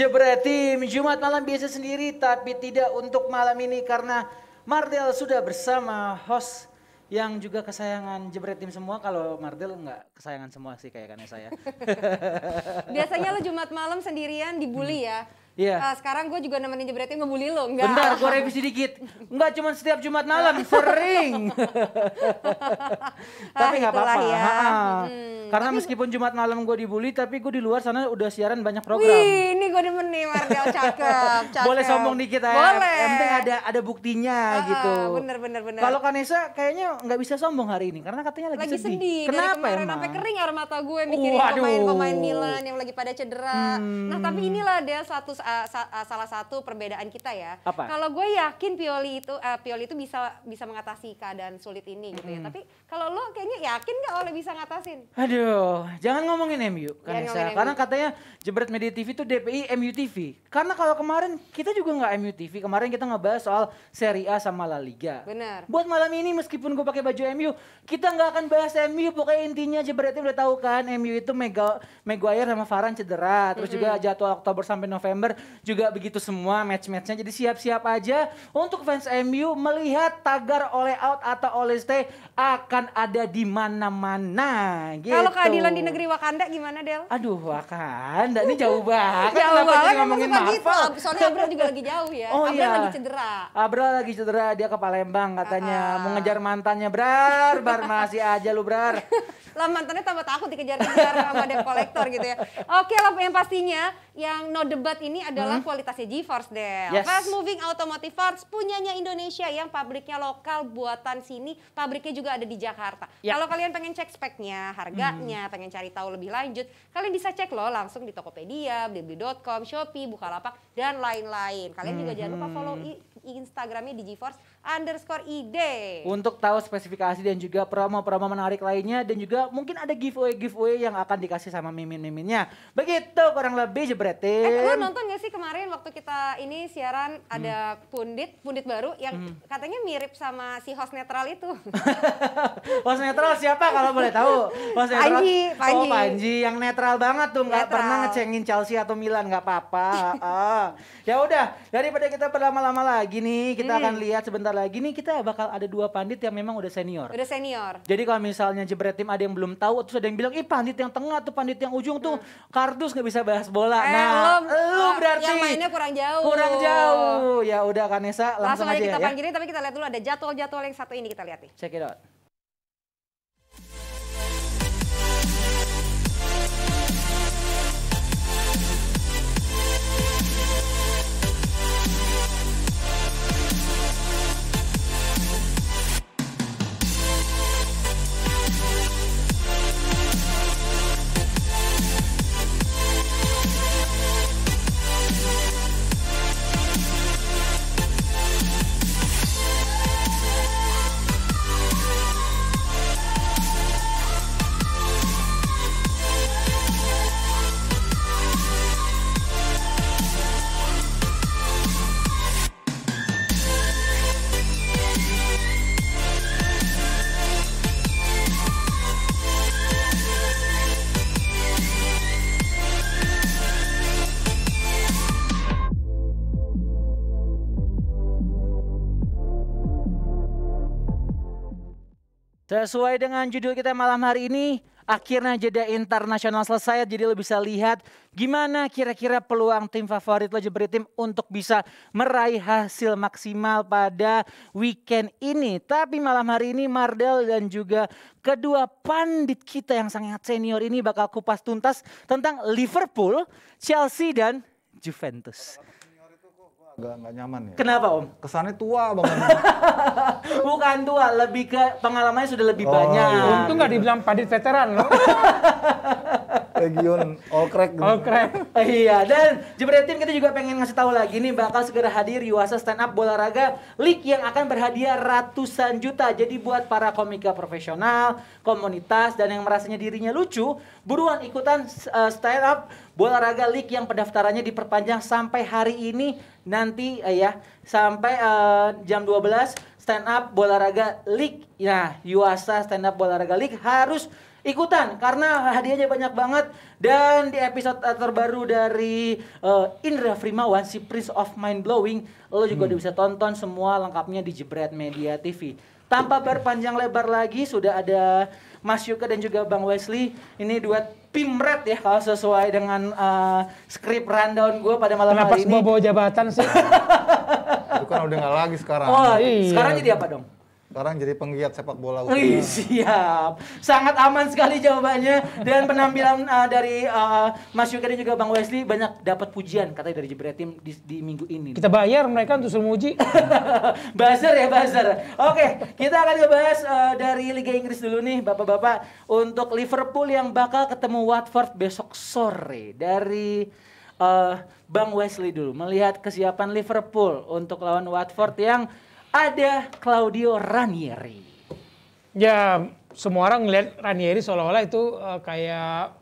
Jebratim, Jumat malam biasa sendiri tapi tidak untuk malam ini karena Mardel sudah bersama host yang juga kesayangan Jebretim semua kalau Mardel nggak kesayangan semua sih kayak karena saya. Biasanya lu Jumat malam sendirian dibully ya. Yeah. Iya. Uh, sekarang gue juga nemenin jebretnya ngebully lo, enggak? Bentar, gue revisi dikit. Enggak cuma setiap Jumat malam, sering. tapi nggak ah, apa-apa. Ya. Hmm. Karena tapi... meskipun Jumat malam gue dibully, tapi gue di luar sana udah siaran banyak program. Wih, ini gue nemenin nih, cakep, cakep. Boleh sombong dikit aja. Ya. Boleh. Yang ada ada buktinya uh, gitu. Bener bener bener. Kalau Kanesa kayaknya nggak bisa sombong hari ini, karena katanya lagi, lagi sedih. sedih. Kenapa Dari kemarin emang? sampai kering air mata gue mikirin pemain-pemain Milan yang lagi pada cedera. Hmm. Nah tapi hmm. inilah dia satu saat uh, salah satu perbedaan kita ya. Apa? Kalau gue yakin Pioli itu uh, Pioli itu bisa bisa mengatasi keadaan sulit ini gitu ya. Hmm. Tapi kalau lo kayaknya yakin nggak oleh bisa ngatasin? Aduh, jangan ngomongin MU kan karena katanya Jebret Media TV itu DPI MU TV. Karena kalau kemarin kita juga nggak MU TV, kemarin kita ngebahas soal Serie A sama La Liga. Benar. Buat malam ini meskipun gue pakai baju MU, kita nggak akan bahas MU pokoknya intinya Jebretnya udah tahu kan MU itu Mega Meguiar sama Farhan cedera, terus -hmm. juga jadwal Oktober sampai November juga begitu semua match-matchnya. Jadi siap-siap aja untuk fans MU melihat tagar oleh out atau oleh stay akan ada di mana-mana. Gitu. Kalau keadilan di negeri Wakanda gimana Del? Aduh Wakanda ini jauh banget. jauh banget ngomongin gitu. Marvel? Gitu. Soalnya Abra juga lagi jauh ya. Oh, Abra iya. lagi cedera. Abra lagi cedera dia ke Palembang katanya uh ngejar mengejar mantannya Brar. Bar masih aja lu Brar. lah mantannya tambah takut dikejar-kejar sama debt collector gitu ya. Oke lah yang pastinya yang no debat ini ini adalah hmm? kualitasnya GeForce deh. Yes. Fast moving automotive parts punyanya Indonesia yang pabriknya lokal buatan sini, pabriknya juga ada di Jakarta. Yep. Ya. Kalau kalian pengen cek speknya, harganya, hmm. pengen cari tahu lebih lanjut, kalian bisa cek loh langsung di Tokopedia, blibli.com, Shopee, Bukalapak dan lain-lain. Kalian hmm. juga jangan lupa follow Instagramnya di GeForce underscore ide. Untuk tahu spesifikasi dan juga promo-promo menarik lainnya dan juga mungkin ada giveaway-giveaway yang akan dikasih sama mimin-miminnya. Begitu kurang lebih jebretin. Eh lu nonton gak sih kemarin waktu kita ini siaran hmm. ada pundit, pundit baru yang hmm. katanya mirip sama si host netral itu. host netral siapa kalau boleh tahu? Host netral. Panji, oh, Panji. Oh Panji yang netral banget tuh nggak pernah ngecengin Chelsea atau Milan nggak apa-apa. ah. Ya udah daripada kita berlama-lama lagi nih kita hmm. akan lihat sebentar sebentar lagi nih kita bakal ada dua pandit yang memang udah senior. Udah senior. Jadi kalau misalnya jebret tim ada yang belum tahu terus ada yang bilang, "Ih, pandit yang tengah tuh pandit yang ujung tuh hmm. kardus nggak bisa bahas bola." Eh, nah, lo, lu eh, berarti yang mainnya kurang jauh. Kurang jauh. Ya udah Kanesa langsung, langsung aja, aja kita ya. panggilin tapi kita lihat dulu ada jadwal-jadwal yang satu ini kita lihat nih. Check it out. Sesuai dengan judul kita malam hari ini, akhirnya jeda internasional selesai jadi lo bisa lihat gimana kira-kira peluang tim favorit lo jadi Tim untuk bisa meraih hasil maksimal pada weekend ini. Tapi malam hari ini Mardel dan juga kedua pandit kita yang sangat senior ini bakal kupas tuntas tentang Liverpool, Chelsea dan Juventus agak nggak nyaman ya. Kenapa om? Kesannya tua banget. Bukan tua, lebih ke pengalamannya sudah lebih oh, banyak. Iya. Untung nggak dibilang padit veteran loh. Region all crack. All crack. iya, dan tim kita juga pengen ngasih tahu lagi nih bakal segera hadir Yuasa Stand Up Bola Raga League yang akan berhadiah ratusan juta. Jadi buat para komika profesional, komunitas, dan yang merasanya dirinya lucu, buruan ikutan uh, stand up Bola Raga League yang pendaftarannya diperpanjang sampai hari ini nanti uh, ya sampai uh, jam 12 stand up bola raga league. Nah, Yuasa stand up bola raga league harus ikutan karena hadiahnya banyak banget dan di episode eh, terbaru dari uh, Indra Frimawan si Prince of Mind Blowing lo juga hmm. bisa tonton semua lengkapnya di Jebret Media TV. Tanpa berpanjang lebar lagi sudah ada Mas Yuka dan juga Bang Wesley ini duet pimret ya kalau sesuai dengan uh, eh, skrip rundown gue pada malam Kenapa hari ini. Kenapa bawa jabatan sih? Itu kan udah nggak lagi sekarang. Oh, iya. sekarang jadi apa dong? sekarang jadi penggiat sepak bola utama. Wih, siap. Sangat aman sekali jawabannya dan penampilan uh, dari uh, Mas Yuka dan juga Bang Wesley banyak dapat pujian katanya dari Jebret Tim di, di minggu ini. Kita bayar mereka untuk semuji. muji. buzzer ya, buzzer. Oke, kita akan ngebahas uh, dari Liga Inggris dulu nih Bapak-bapak untuk Liverpool yang bakal ketemu Watford besok sore dari uh, Bang Wesley dulu melihat kesiapan Liverpool untuk lawan Watford yang ada Claudio Ranieri. Ya, semua orang melihat Ranieri seolah-olah itu uh, kayak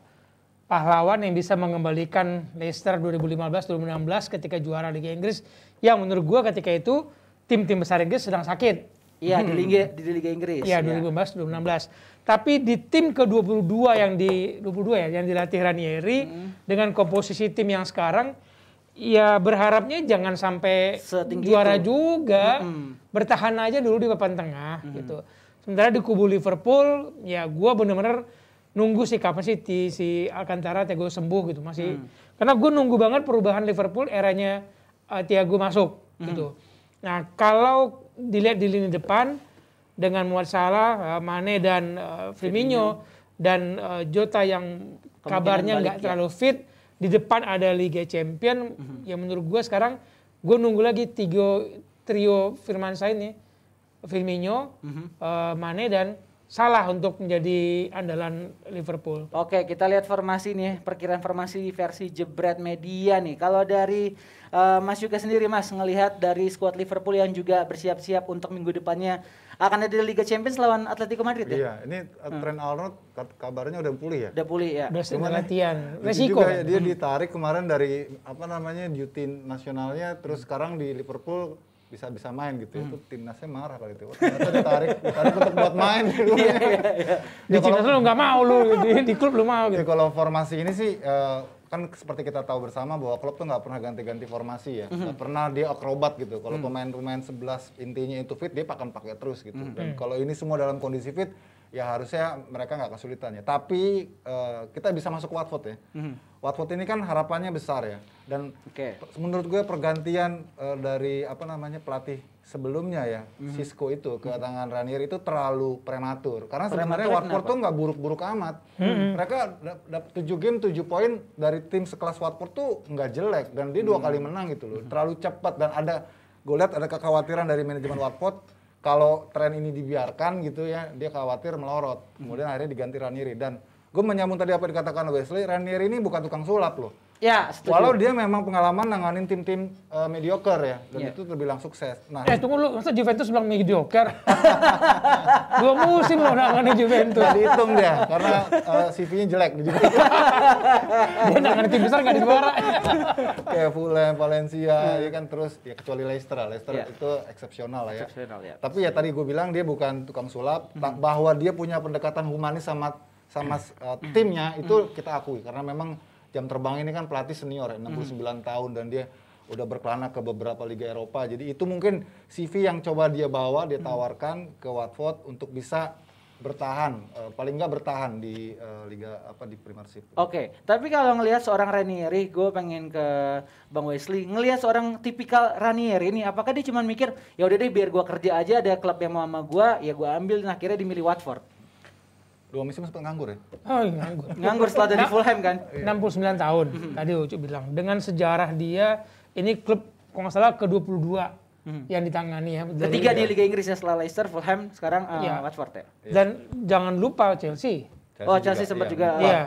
pahlawan yang bisa mengembalikan Leicester 2015-2016 ketika juara Liga Inggris. Yang menurut gua ketika itu tim-tim besar Inggris sedang sakit. Iya, hmm. di Liga di Liga Inggris. Iya, 2015 ya. 2016. Tapi di tim ke-22 yang di 22 ya yang dilatih Ranieri hmm. dengan komposisi tim yang sekarang ya berharapnya jangan sampai Setinggi juara itu. juga. Mm-hmm. Bertahan aja dulu di papan tengah mm-hmm. gitu. Sementara di kubu Liverpool ya gue bener-bener nunggu si kapan si Alcantara Thiago sembuh gitu masih. Mm. Karena gue nunggu banget perubahan Liverpool eranya uh, Thiago masuk mm-hmm. gitu. Nah kalau dilihat di lini depan dengan Muat Salah, eh, Mane dan uh, Firmino, Firmino dan uh, Jota yang kabarnya nggak ya. terlalu fit di depan ada Liga Champion mm-hmm. yang menurut gue sekarang gue nunggu lagi tiga trio Firman saya ini Firmino, mm-hmm. uh, Mane dan Salah untuk menjadi andalan Liverpool. Oke, kita lihat formasi nih, perkiraan formasi versi jebret media nih. Kalau dari uh, Mas Yuka sendiri Mas ngelihat dari skuad Liverpool yang juga bersiap-siap untuk minggu depannya akan ada di Liga Champions lawan Atletico Madrid ya? Iya, ini eh, hmm. tren Arnold kabarnya udah pulih ya? Udah pulih ya. Udah Cuman latihan. Resiko. Juga, ya, kan? dia hmm. ditarik kemarin dari apa namanya duty nasionalnya terus sekarang di Liverpool bisa bisa main gitu hmm. itu timnasnya marah kali itu ternyata ditarik ditarik untuk buat main gitu iya, iya, iya. di ya, Cina lu nggak mau lu di, di klub lu mau ya, gitu ya, kalau formasi ini sih uh, kan seperti kita tahu bersama bahwa klub tuh nggak pernah ganti-ganti formasi ya mhm. nggak mm -hmm. pernah dia akrobat gitu kalau mm -hmm. pemain-pemain sebelas intinya itu fit dia akan pakai terus gitu mm -hmm. dan mhm. kalau ini semua dalam kondisi fit ya harusnya mereka nggak kesulitan ya. Tapi uh, kita bisa masuk Watford ya. Mm-hmm. Watford ini kan harapannya besar ya. Dan okay. menurut gue pergantian uh, dari apa namanya pelatih sebelumnya ya, mm-hmm. Cisco itu ke mm tangan Ranieri itu terlalu prematur. Karena sebenarnya Watford tuh nggak buruk-buruk amat. Mm-hmm. Mereka dapat 7 game 7 poin dari tim sekelas Watford tuh nggak jelek dan dia dua mm-hmm. kali menang gitu loh. Terlalu cepat dan ada gue lihat ada kekhawatiran dari manajemen Watford kalau tren ini dibiarkan gitu ya, dia khawatir melorot. Kemudian akhirnya diganti Ranieri dan gue menyambung tadi apa dikatakan Wesley, Ranieri ini bukan tukang sulap loh Ya, setuju. Walau dia memang pengalaman nanganin tim-tim uh, mediocre ya, dan yeah. itu terbilang sukses. Nah, eh tunggu lu, masa Juventus bilang mediocre? Dua musim lo nanganin Juventus. Gak dihitung dia, karena uh, eh, CV-nya jelek di Juventus. dia nanganin tim besar gak di juara. Kayak Fulham, Valencia, hmm. ya kan terus, ya kecuali Leicester. Leicester yeah. itu eksepsional lah ya. Eksepsional ya. Tapi ya tadi gue bilang dia bukan tukang sulap, hmm. bahwa dia punya pendekatan humanis sama sama uh, timnya itu kita akui karena memang jam terbang ini kan pelatih senior ya, 69 hmm. tahun dan dia udah berkelana ke beberapa liga Eropa. Jadi itu mungkin CV yang coba dia bawa, dia hmm. tawarkan hmm. ke Watford untuk bisa bertahan uh, paling nggak bertahan di uh, liga apa di Premiership. Oke, okay. tapi kalau ngelihat seorang Ranieri, gue pengen ke Bang Wesley ngelihat seorang tipikal Ranieri ini, apakah dia cuma mikir ya udah deh biar gue kerja aja ada klub yang mau sama gue, ya gue ambil, dan nah, akhirnya dimilih Watford. Dua musim sempat nganggur ya? Oh, iya, nganggur. nganggur setelah dari nah, Fulham kan? 69 tahun. Hmm. Tadi Ucu bilang dengan sejarah dia ini klub kalau nggak salah ke-22 hmm. yang ditangani ya. Ketiga di Liga Inggrisnya setelah Leicester, Fulham, sekarang uh, ya. Watford ya. Iya. Dan ya. jangan lupa Chelsea. Chelsea oh, Chelsea sempat iya, juga. Eh, iya.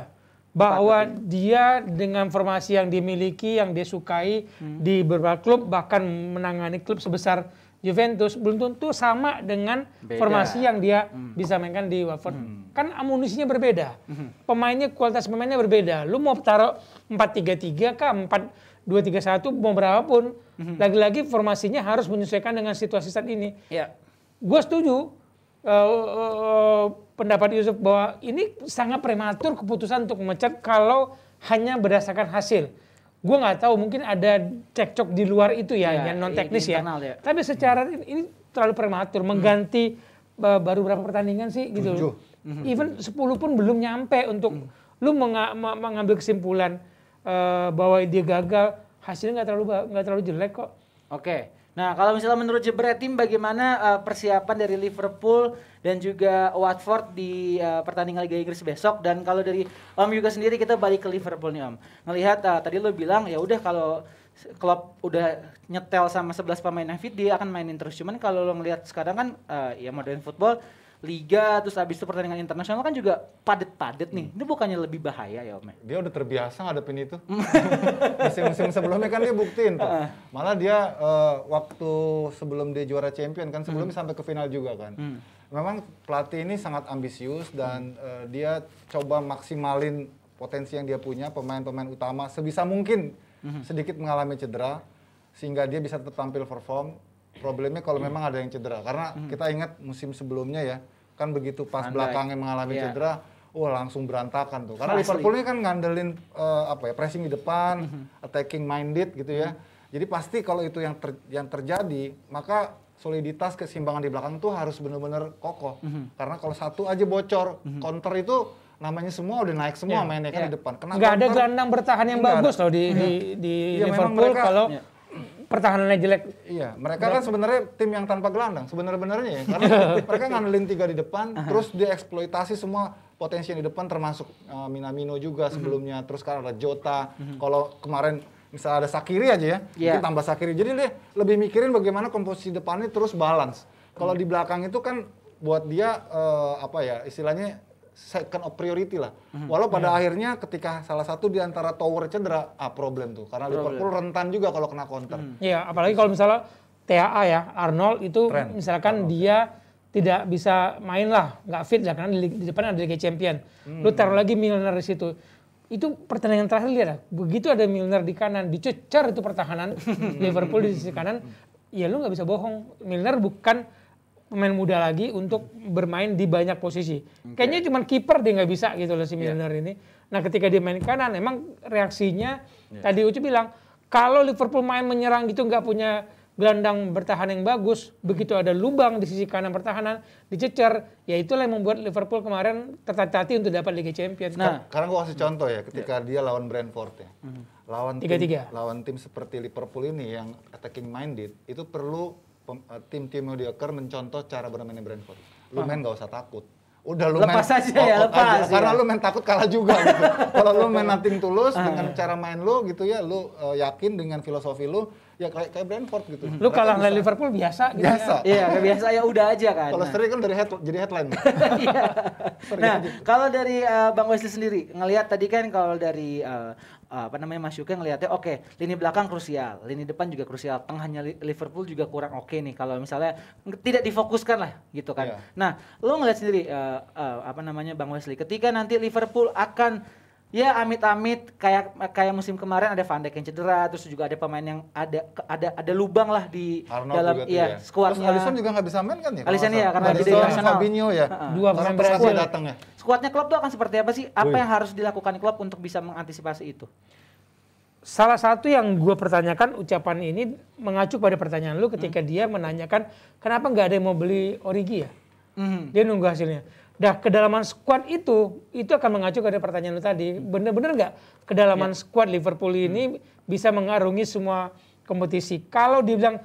Bahwa ya. dia dengan formasi yang dimiliki, yang dia sukai hmm. di beberapa klub bahkan menangani klub sebesar Juventus belum tentu sama dengan Beda. formasi yang dia hmm. bisa mainkan di Watford. Hmm. Kan amunisinya berbeda. Hmm. Pemainnya kualitas pemainnya berbeda. Lu mau taruh 4-3-3 kah 4-2-3-1 mau berapapun. Hmm. Lagi-lagi formasinya harus menyesuaikan dengan situasi saat ini. Ya. Gue setuju uh, uh, uh, pendapat Yusuf bahwa ini sangat prematur keputusan untuk memecat kalau hanya berdasarkan hasil gue nggak tahu mungkin ada cekcok di luar itu ya, ya yang non teknis ya. ya. Tapi secara hmm. ini terlalu prematur mengganti hmm. baru berapa pertandingan sih gitu. Tujuh. Hmm. Even sepuluh pun belum nyampe untuk hmm. lu menga mengambil kesimpulan uh, bahwa dia gagal hasilnya nggak terlalu nggak terlalu jelek kok. Oke. Okay. Nah, kalau misalnya menurut Jebret tim bagaimana uh, persiapan dari Liverpool dan juga Watford di uh, pertandingan Liga Inggris besok dan kalau dari Om juga sendiri kita balik ke Liverpool nih Om. melihat uh, eh, tadi lo bilang ya udah kalau klub udah nyetel sama 11 pemain yang fit dia akan mainin terus. Cuman kalau lo ngelihat sekarang kan uh, ya modern football liga terus abis itu pertandingan internasional kan juga padet-padet nih. Hmm. Ini bukannya lebih bahaya ya, Om? Ya? Dia udah terbiasa ngadepin itu. Hmm. Musim-musim sebelumnya kan dia buktiin tuh. Malah dia uh, waktu sebelum dia juara champion kan sebelumnya hmm. sampai ke final juga kan. Hmm. Memang pelatih ini sangat ambisius dan hmm. uh, dia coba maksimalin potensi yang dia punya pemain-pemain utama sebisa mungkin hmm. sedikit mengalami cedera sehingga dia bisa tetap tampil perform problemnya kalau memang ada yang cedera karena hmm. kita ingat musim sebelumnya ya kan begitu pas Andai. belakangnya mengalami yeah. cedera wah oh, langsung berantakan tuh karena Liverpool ini kan ngandelin uh, apa ya pressing di depan hmm. attacking minded gitu ya hmm. jadi pasti kalau itu yang ter, yang terjadi maka soliditas keseimbangan di belakang tuh harus benar-benar kokoh hmm. karena kalau satu aja bocor hmm. counter itu namanya semua udah naik semua yeah. mainnya kan yeah. di depan. Kenapa? nggak ada gelandang bertahan yang bagus loh di, yeah. di di, di ya, Liverpool kalau iya pertahanannya jelek. Iya, mereka Berapa? kan sebenarnya tim yang tanpa gelandang sebenarnya ya. Karena mereka ngandelin tiga di depan, uh-huh. terus dieksploitasi semua potensi yang di depan termasuk uh, Minamino juga mhm. sebelumnya, uh-huh. terus karena ada Jota. Uh-huh. Kalau kemarin misalnya ada Sakiri aja ya, yeah. tambah Sakiri. Jadi deh, lebih mikirin bagaimana komposisi depannya terus balance. Kalau di belakang itu kan buat dia uh, apa ya istilahnya second of priority lah. Hmm, Walau pada yeah. akhirnya ketika salah satu di antara tower cedera, ah problem tuh. Karena problem. Liverpool rentan juga kalau kena counter. Hmm. Iya, mm. yeah, apalagi kalau misalnya TAA ya, Arnold itu Trend. misalkan Arnold. dia iya. tidak bisa main lah, nggak fit lah karena di, di depan ada Liga Champion. Mm. Lu hmm. taruh lagi Milner di situ itu pertandingan terakhir lihat begitu ada Milner di kanan dicecer itu pertahanan Liverpool di sisi kanan ya lu nggak bisa bohong Milner bukan pemain muda lagi untuk bermain di banyak posisi. Okay. Kayaknya cuma kiper dia nggak bisa gitu loh si iya. Milner ini. Nah ketika dia main kanan, emang reaksinya yeah. tadi Ucu bilang kalau Liverpool main menyerang gitu nggak punya gelandang bertahan yang bagus, begitu ada lubang di sisi kanan pertahanan dicecer, ya itulah yang membuat Liverpool kemarin tertatati untuk dapat Liga Champions. Nah, kan? sekarang gua kasih contoh ya, ketika yeah. dia lawan Brentford ya. -hmm. Lawan -3. tim, lawan tim seperti Liverpool ini yang attacking minded, itu perlu Eh, tim-tim mediocre mencontoh cara bermainnya Brentford. Lu ah. main gak usah takut. Udah lu lepas main, aja ya, oh, oh, lepas. Aja, ya. Karena lu main takut kalah juga gitu. Kalau lu main nothing tulus ah. dengan cara main lu gitu ya, lu uh, yakin dengan filosofi lu ya kayak kayak Brentford gitu. Lu Mereka kalah lawan Liverpool biasa gitu ya. biasa. ya. Iya, biasa ya udah aja kan. Kalau striker nah. seri kan dari head, jadi headline. Iya. nah, kalau dari uh, Bang Wesley sendiri ngelihat tadi kan kalau dari uh, Eh, apa namanya Mas Yuka ngelihatnya oke, okay, lini belakang krusial, lini depan juga krusial, tengahnya Liverpool juga kurang oke okay nih kalau misalnya tidak difokuskan lah gitu kan. Yeah. Nah, lo ngeliat sendiri uh, uh, apa namanya Bang Wesley ketika nanti Liverpool akan Ya amit-amit kayak kayak musim kemarin ada Van Dijk yang cedera, terus juga ada pemain yang ada ada ada lubang lah di Arnold dalam iya ya. skuadnya. Alisson juga nggak bisa main kan ya? Alisson ya karena Alisson, di nasional. Fabinho ya. Dua pemain Brazil datang ya. Skuadnya klub tuh akan seperti apa sih? Apa Ui. yang harus dilakukan klub untuk bisa mengantisipasi itu? Salah satu yang gue pertanyakan ucapan ini mengacu pada pertanyaan lu ketika hmm. dia menanyakan kenapa nggak ada yang mau beli Origi ya? Hmm. Dia nunggu hasilnya Nah, kedalaman squad itu itu akan mengacu kepada pertanyaan tadi. Benar-benar nggak kedalaman ya. squad Liverpool ini hmm. bisa mengarungi semua kompetisi? Kalau dibilang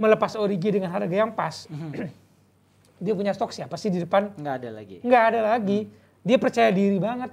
melepas Origi dengan harga yang pas, hmm. dia punya stok siapa sih di depan? Nggak ada lagi. Nggak ada lagi. Hmm. Dia percaya diri banget.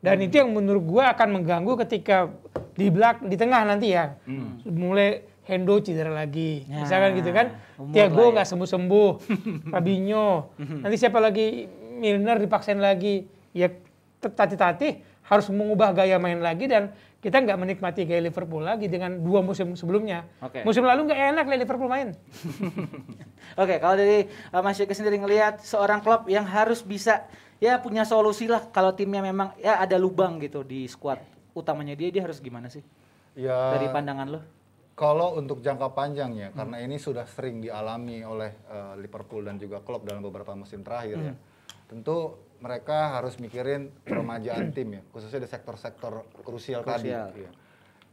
Dan hmm. itu yang menurut gue akan mengganggu ketika di belak di tengah nanti ya. Hmm. Mulai Hendo cedera lagi, ya, misalkan gitu kan. Tiago ya. nggak ya. sembuh-sembuh, Fabinho. Hmm. Nanti siapa lagi Milner dipaksain lagi ya tati tatih harus mengubah gaya main lagi dan kita nggak menikmati gaya Liverpool lagi dengan dua musim sebelumnya. Okay. Musim lalu nggak enak lihat Liverpool main. Oke, okay, kalau dari uh, Mas Yuki sendiri ngelihat seorang klub yang harus bisa ya punya solusi lah kalau timnya memang ya ada lubang gitu di squad utamanya dia dia harus gimana sih? Ya, dari pandangan lo? Kalau untuk jangka panjang ya, hmm. karena ini sudah sering dialami oleh uh, Liverpool dan juga klub dalam beberapa musim terakhir ya. hmm. ya tentu mereka harus mikirin peremajaan tim ya, khususnya di sektor-sektor krusial, krusial tadi. Ya.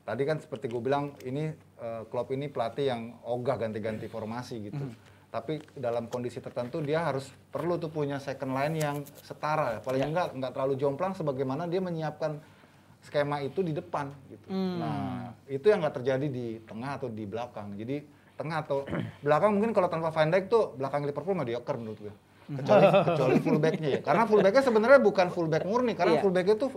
Tadi kan seperti gue bilang, ini uh, eh, klub ini pelatih yang ogah ganti-ganti formasi gitu. Mm. Tapi dalam kondisi tertentu dia harus perlu tuh punya second line yang setara, paling ya. enggak enggak terlalu jomplang sebagaimana dia menyiapkan skema itu di depan gitu. Mm. Nah, itu yang enggak terjadi di tengah atau di belakang. Jadi tengah atau belakang mungkin kalau tanpa Van Dijk tuh belakang Liverpool mediocre menurut gue kecuali kecuali fullbacknya ya. Karena fullbacknya sebenarnya bukan fullback murni, karena yeah. fullbacknya itu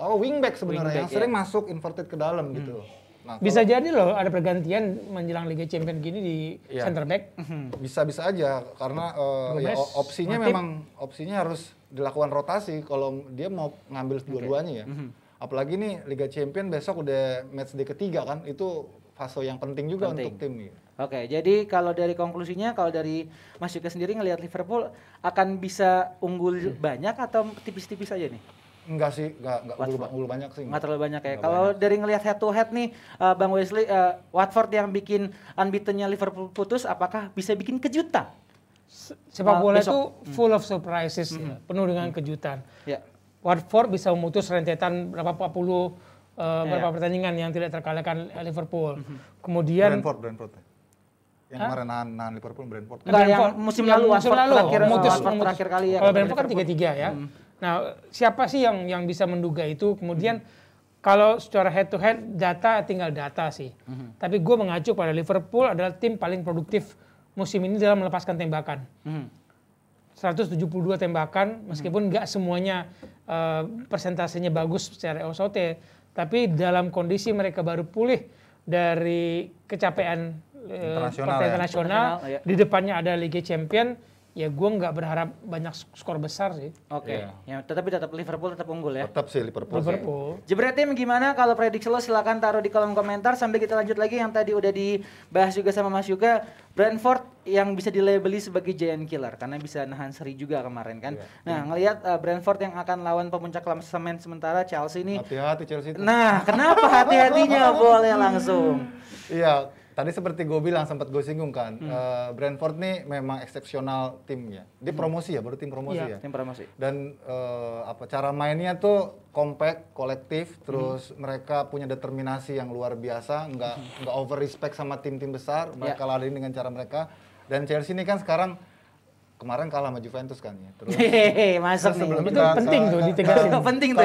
oh, wingback sebenarnya yang sering yeah. masuk inverted ke dalam gitu. hmm. gitu. Nah, bisa kalau, jadi loh ada pergantian menjelang Liga Champions gini di iya. center back. Hmm. Bisa-bisa aja karena uh, ya, opsinya Matip. memang opsinya harus dilakukan rotasi kalau dia mau ngambil dua-duanya ya. Mm -hmm. Apalagi nih Liga Champion besok udah match day ketiga kan, itu fase yang penting juga penting. untuk tim. Ya. Oke, jadi kalau dari konklusinya, kalau dari Mas Yuka sendiri ngelihat Liverpool akan bisa unggul hmm. banyak atau tipis-tipis aja nih? Enggak sih, enggak enggak unggul, unggul banyak sih. Enggak terlalu banyak ya. Kalau dari ngelihat head to head nih, uh, Bang Wesley, uh, Watford yang bikin unbeatennya Liverpool putus, apakah bisa bikin kejutan? Sepak eh, bola itu hmm. full of surprises, ya, hmm. ya, penuh dengan hmm. kejutan. Yeah. Watford bisa memutus rentetan berapa puluh uh, yeah. berapa pertandingan yang tidak terkalahkan Liverpool. Mm -hmm. Kemudian Brentford, Brentford. Yang Hah? kemarin nahan, nahan Liverpool Brentford. Kan? Enggak, yang musim lalu, musim lalu terakhir, mutus, mutus, terakhir kali ya. Kalau Brentford kan tiga-tiga ya. Hmm. Nah, siapa sih yang yang bisa menduga itu? Kemudian hmm. kalau secara head to head data tinggal data sih. Hmm. Tapi gue mengacu pada Liverpool adalah tim paling produktif musim ini dalam melepaskan tembakan. Hmm. 172 tembakan, hmm. meskipun nggak semuanya uh, persentasenya bagus secara OSOT, tapi dalam kondisi mereka baru pulih dari kecapean Eh, internasional, ya. internasional iya. di depannya ada Liga Champion ya gue nggak berharap banyak skor besar sih. Oke. Okay. Iya. Yeah. Ya, tetapi tetap Liverpool tetap unggul ya. Tetap sih Liverpool. Liverpool. Okay. Jebret tim gimana kalau prediksi lo silakan taruh di kolom komentar sambil kita lanjut lagi yang tadi udah dibahas juga sama Mas juga. Brentford yang bisa dilabeli sebagai giant killer karena bisa nahan seri juga kemarin kan. Yeah. Nah, ngelihat uh, Brentford yang akan lawan pemuncak klasemen sementara Chelsea ini Hati-hati Chelsea. Itu. Nah, kenapa hati-hatinya boleh langsung. Iya, yeah Tadi seperti gue bilang sempat gue singgung kan, hmm. uh, Brentford nih memang eksepsional timnya. Dia hmm. promosi ya, baru tim promosi ya, ya. Tim promosi. Dan uh, apa cara mainnya tuh kompak, kolektif, terus hmm. mereka punya determinasi yang luar biasa, nggak hmm. over respect sama tim-tim besar. Mereka yeah. lari dengan cara mereka. Dan Chelsea ini kan sekarang kemarin kalah sama Juventus kan ya. Terus, Hehehe, masuk terus sebelum itu kita, penting tuh kan, ditegasin. penting tuh.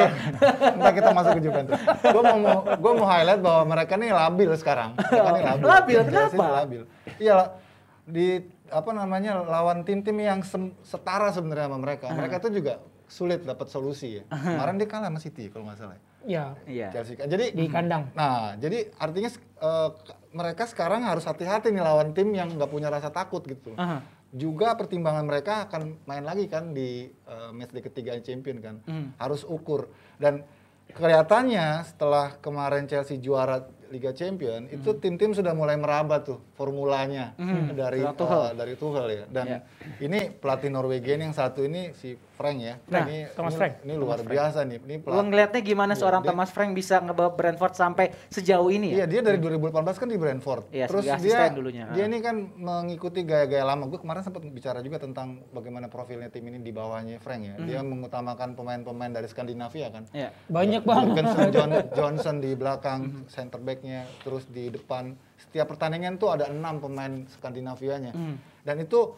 Entar kita masuk ke Juventus. Gua mau gua mau highlight bahwa mereka nih labil sekarang. Mereka nih labil. labil kenapa? Labil. Iya di apa namanya lawan tim-tim yang setara sebenarnya sama mereka. Uh Mereka tuh juga sulit dapat solusi ya. Uh Kemarin dia kalah sama City kalau nggak salah. Ya. Iya. iya. Chelsea. Kan. Jadi di kandang. Nah, jadi artinya uh, mereka sekarang harus hati-hati nih lawan tim yang nggak punya rasa takut gitu. Uh -huh juga pertimbangan mereka akan main lagi kan di uh, match ketiga champion kan hmm. harus ukur dan kelihatannya setelah kemarin Chelsea juara Liga Champion hmm. itu tim-tim sudah mulai meraba tuh formulanya hmm. dari Tuchel. Uh, dari Tuchel ya dan yeah. ini pelatih Norwegian yang satu ini si Frank ya. Frank, nah, ini, Thomas ini, Frank. Ini luar Thomas biasa Frank. nih. Ini Lo ngeliatnya gimana iya, seorang dia, Thomas Frank bisa ngebawa Brentford sampai sejauh ini ya? Iya, dia dari 2018 kan di Brentford. Iya, Terus dia dulunya. dia ini kan mengikuti gaya-gaya lama. Gue kemarin sempat bicara juga tentang bagaimana profilnya tim ini di bawahnya Frank ya. -hmm. Dia mhm. mengutamakan pemain-pemain dari Skandinavia kan. Iya. Banyak banget. Wilkinson John, Johnson di belakang -hmm. center back-nya, terus di depan setiap pertandingan tuh ada enam pemain Skandinavianya. Mm. Dan itu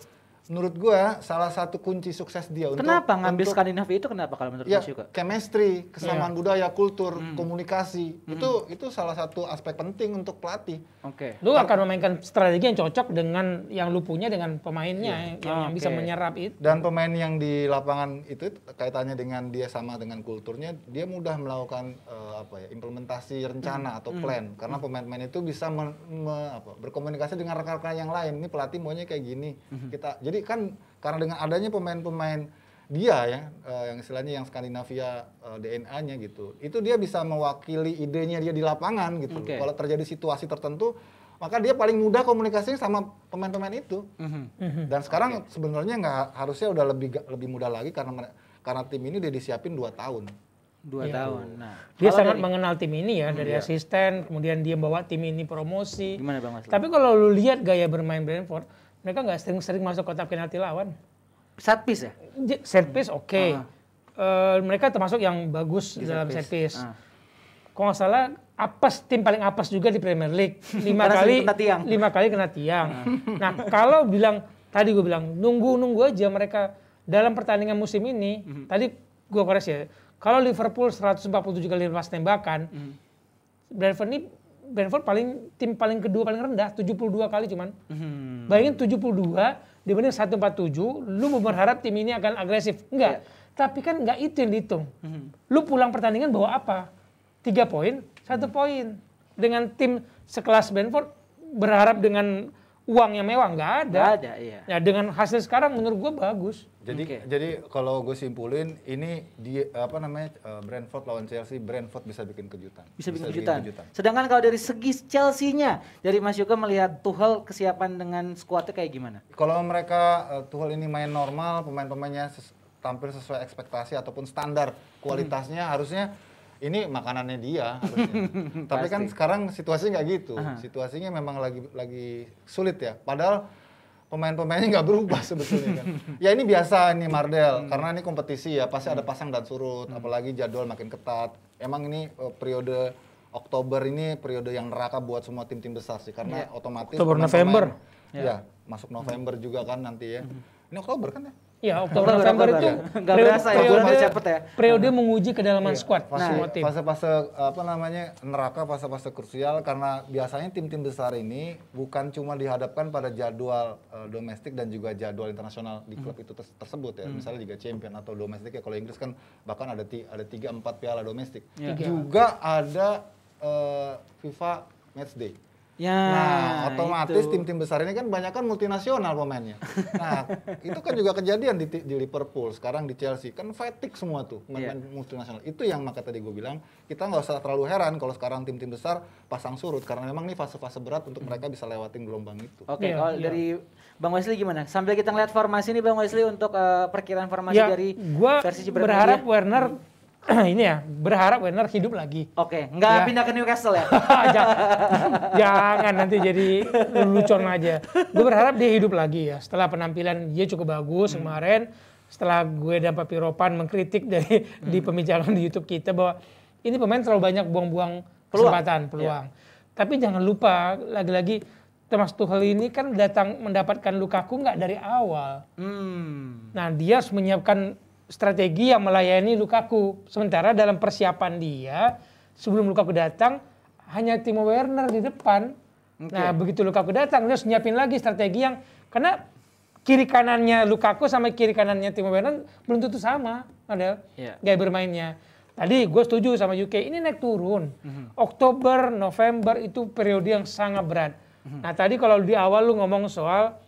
menurut gue salah satu kunci sukses dia untuk kenapa ngambil untuk, Skandinavia itu kenapa kalau menurut ya, Mas juga Chemistry, iya. kesamaan yeah. budaya, kultur, hmm. komunikasi hmm. itu itu salah satu aspek penting untuk pelatih. Oke. Okay. Lu Ar akan memainkan strategi yang cocok dengan yang lu punya dengan pemainnya yeah. yang, oh, yang okay. Ah, bisa menyerap itu. Dan pemain yang di lapangan itu kaitannya dengan dia sama dengan kulturnya, dia mudah melakukan uh, apa ya implementasi rencana hmm. atau hmm. plan hmm. karena pemain-pemain itu bisa me, me, apa, berkomunikasi dengan rekan-rekan yang lain. Ini pelatih maunya kayak gini. Hmm. Kita jadi kan karena dengan adanya pemain-pemain dia ya uh, yang istilahnya yang Skandinavia uh, eh, DNA-nya gitu itu dia bisa mewakili idenya dia di lapangan gitu okay. kalau terjadi situasi tertentu maka dia paling mudah komunikasinya sama pemain-pemain itu mm-hmm. dan sekarang okay. sebenarnya nggak harusnya udah lebih lebih mudah lagi karena karena tim ini dia disiapin dua tahun dua ya. tahun. Nah, dia sangat dari, mengenal tim ini ya hmm, dari iya. asisten, kemudian dia bawa tim ini promosi. Gimana bang Mas? Tapi kalau lu lihat gaya bermain Brentford, mereka nggak sering-sering masuk kotak penalti lawan. Servis ya? Servis oke. Okay. Uh Uh, eh, mereka termasuk yang bagus di dalam servis. Uh. Ah. Kalau nggak salah, apes tim paling apes juga di Premier League. Lima kali kena tiang. Lima kali kena tiang. Uh. nah, kalau bilang tadi gue bilang nunggu-nunggu aja mereka dalam pertandingan musim ini. uh hmm. -huh. Tadi gue koreksi ya. Kalau Liverpool 147 kali lepas tembakan, uh hmm. -huh. Brentford ini Brentford paling tim paling kedua paling rendah 72 kali cuman. Hmm. Bayangin 72 dibanding 147, lu mau berharap tim ini akan agresif. Enggak. Yeah. Tapi kan enggak itu yang dihitung. Hmm. Lu pulang pertandingan bawa apa? Tiga poin, satu poin. Dengan tim sekelas Brentford berharap dengan uang yang mewah nggak ada. Gak ada, iya. Ya dengan hasil sekarang menurut gue bagus. Jadi okay. jadi kalau gue simpulin ini di apa namanya uh, Brentford lawan Chelsea, Brentford bisa bikin kejutan. Bisa, bikin, bisa kejutan. bikin kejutan. Sedangkan kalau dari segi Chelsea-nya, dari Mas Yoga melihat Tuchel kesiapan dengan skuadnya kayak gimana? Kalau mereka uh, Tuchel ini main normal, pemain-pemainnya ses tampil sesuai ekspektasi ataupun standar kualitasnya hmm. harusnya ini makanannya dia Tapi kan sekarang situasinya nggak gitu. Uh Situasinya memang lagi lagi sulit ya. Padahal pemain-pemainnya nggak berubah sebetulnya kan. ya ini biasa ini Mardel, hmm. karena ini kompetisi ya pasti hmm. ada pasang dan surut, hmm. apalagi jadwal makin ketat. Emang ini uh, periode Oktober ini periode yang neraka buat semua tim-tim besar sih karena yeah. otomatis Oktober pemain November. Ya, yeah. masuk November hmm. juga kan nanti ya. Hmm. Ini Oktober kan ya? Iya, ya, Oktober November, November itu enggak ya ya. Periode nah. menguji kedalaman iya, squad masing tim. Fase-fase apa namanya neraka fase-fase krusial karena biasanya tim-tim besar ini bukan cuma dihadapkan pada jadwal eh, domestik dan juga jadwal internasional di klub hmm. itu tersebut ya. Hmm. Misalnya Liga Champion atau domestik ya kalau Inggris kan bahkan ada ada 3 4 piala domestik. Yeah. Juga ada eh, FIFA Match Day. Ya, nah, otomatis tim-tim besar ini kan banyak kan multinasional pemainnya. Nah, itu kan juga kejadian di, di Liverpool, sekarang di Chelsea. Kan fatigue semua tuh iya. pemain yeah. multinasional. Itu yang maka tadi gue bilang, kita nggak usah terlalu heran kalau sekarang tim-tim besar pasang surut. Karena memang ini fase-fase berat untuk mereka bisa lewatin gelombang itu. Oke, okay, iya, yeah, kalau yeah. dari Bang Wesley gimana? Sambil kita ngeliat formasi ini, Bang Wesley untuk uh, perkiraan formasi yeah, dari gua versi Ciberna. berharap Werner hmm. ini ya berharap Werner hidup lagi. Oke, okay. nggak ya. pindah ke Newcastle ya? Ah, jangan, nanti jadi lucon aja. Gue berharap dia hidup lagi ya. Setelah penampilan dia cukup bagus hmm. kemarin, setelah gue dan Papi Ropan mengkritik dari hmm. di pembicaraan di YouTube kita bahwa ini pemain terlalu banyak buang-buang kesempatan, iya. peluang. Yeah. Tapi jangan lupa lagi-lagi Thomas Tuchel ini kan datang mendapatkan Lukaku nggak dari awal. Hmm. Nah dia harus menyiapkan strategi yang melayani Lukaku. Sementara dalam persiapan dia sebelum Lukaku datang hanya Timo Werner di depan. Okay. Nah, begitu Lukaku datang dia harus nyiapin lagi strategi yang karena kiri kanannya Lukaku sama kiri kanannya Timo Werner belum tentu sama ada iya. yeah. gaya bermainnya. Tadi gue setuju sama UK ini naik turun. Mm-hmm. Oktober, November itu periode yang sangat berat. Mm-hmm. Nah tadi kalau di awal lu ngomong soal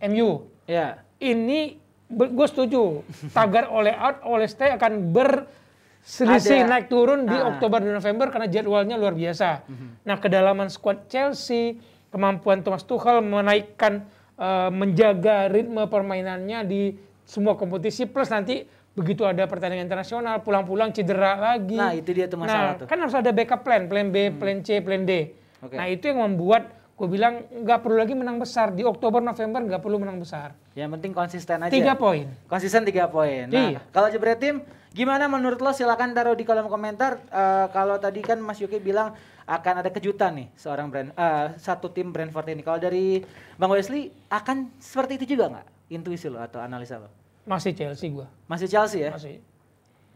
MU, yeah. ini gue setuju tagar oleh out oleh stay akan berselisih Ada. naik turun di ah. Oktober dan November karena jadwalnya luar biasa. Mm -hmm. Nah kedalaman skuad Chelsea, kemampuan Thomas Tuchel menaikkan uh, menjaga ritme permainannya di semua kompetisi plus nanti begitu ada pertandingan internasional pulang-pulang cedera lagi. Nah itu dia tuh masalah nah, tuh. Kan harus ada backup plan, plan B, hmm. plan C, plan D. Okay. Nah itu yang membuat Gue bilang nggak perlu lagi menang besar di Oktober November nggak perlu menang besar. Yang penting konsisten aja. Tiga poin. Konsisten tiga poin. Nah, iya. kalau jebret tim gimana menurut lo? Silakan taruh di kolom komentar. Uh, kalau tadi kan Mas Yuki bilang akan ada kejutan nih seorang brand uh, satu tim Brentford ini. Kalau dari Bang Wesley akan seperti itu juga nggak? Intuisi lo atau analisa lo? Masih Chelsea gue. Masih Chelsea ya? Masih.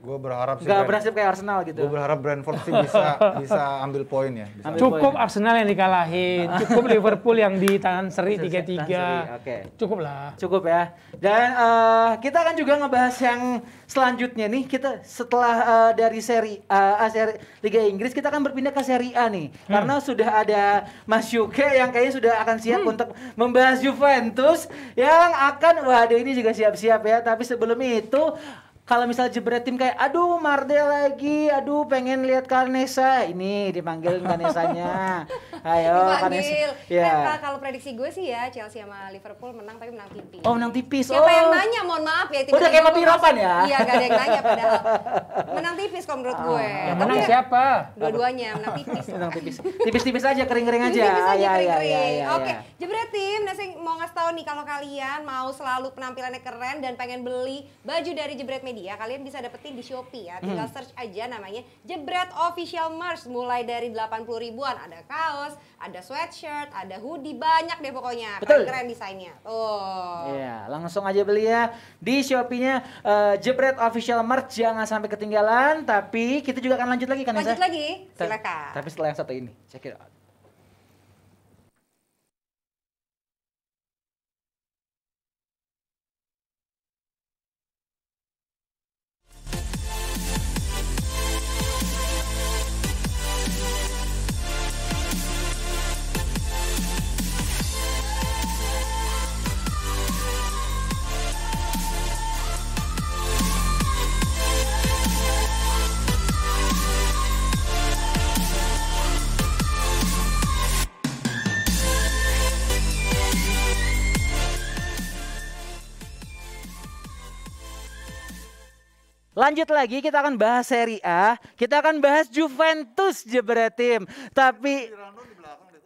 Gue berharap sih. Gak berhasil kayak Arsenal gitu. Gue berharap Brentford sih bisa bisa ambil poin ya. Bisa. cukup ya. Arsenal yang dikalahin, nah. cukup Liverpool yang di tangan seri tiga tiga. Oke. Cukup lah. Cukup ya. Dan uh, kita akan juga ngebahas yang selanjutnya nih. Kita setelah uh, dari seri uh, seri Liga Inggris kita akan berpindah ke seri A nih. Hmm. Karena sudah ada Mas Yuke yang kayaknya sudah akan siap hmm. untuk membahas Juventus yang akan waduh ini juga siap-siap ya. Tapi sebelum itu kalau misalnya tim kayak aduh Marde lagi, aduh pengen lihat Karnesa Ini dipanggil Kanesanya. Ayo Kanesa. Kan, ya. kalau prediksi gue sih ya Chelsea sama Liverpool menang tapi menang tipis. Oh, menang tipis. Siapa oh. yang nanya? Mohon maaf ya tipis. Udah kayak papi ya. Iya, gak ada yang nanya padahal. Menang tipis kok menurut ah. gue. Ah, yang menang siapa? Dua-duanya menang tipis. menang tipis. Tipis-tipis aja, kering-kering aja. Tipis aja ya, ya, ya, kering-kering. Oke, jebretin. Nah, saya mau ngasih tahu nih kalau kalian mau selalu penampilannya keren dan pengen beli baju dari Jebret ya kalian bisa dapetin di Shopee ya. Tinggal hmm. search aja namanya Jebret Official Merch mulai dari 80 ribuan. Ada kaos, ada sweatshirt, ada hoodie, banyak deh pokoknya. Betul. Keren, keren desainnya. Oh. Iya, langsung aja beli ya di Shopee-nya uh, Jebret Official Merch jangan sampai ketinggalan, tapi kita juga akan lanjut lagi kan ya, Lanjut Nisa? lagi. Silakan. Tapi setelah yang satu ini, check it out. Lanjut lagi kita akan bahas Serie A, kita akan bahas Juventus Jebretim. Tapi